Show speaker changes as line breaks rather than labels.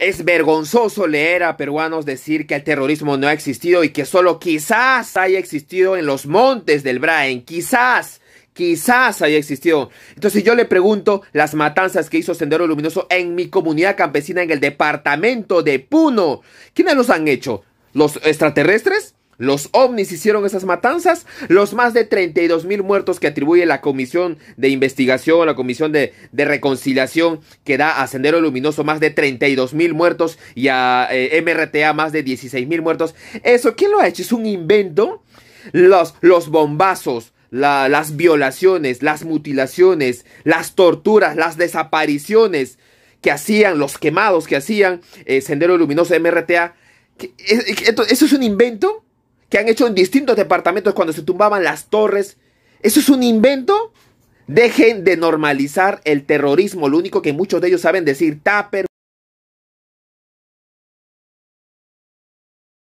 Es vergonzoso leer a peruanos decir que el terrorismo no ha existido y que solo quizás haya existido en los montes del Braen, quizás, quizás haya existido. Entonces yo le pregunto las matanzas que hizo Sendero Luminoso en mi comunidad campesina en el departamento de Puno. ¿Quiénes los han hecho? ¿Los extraterrestres? Los ovnis hicieron esas matanzas. Los más de 32 mil muertos que atribuye la comisión de investigación, la comisión de, reconciliación que da a Sendero Luminoso más de 32 mil muertos y a eh, MRTA más de 16 mil muertos. Eso, ¿quién lo ha hecho? Es un invento. Los, bombazos, las violaciones, las mutilaciones, las torturas, las desapariciones que hacían, los quemados que hacían eh, Sendero Luminoso MRTA. Eh, ¿Eso es un invento? que han hecho en distintos departamentos cuando se tumbaban las torres. ¿Eso es un invento? Dejen de normalizar el terrorismo. Lo único que muchos de ellos saben decir, Tapper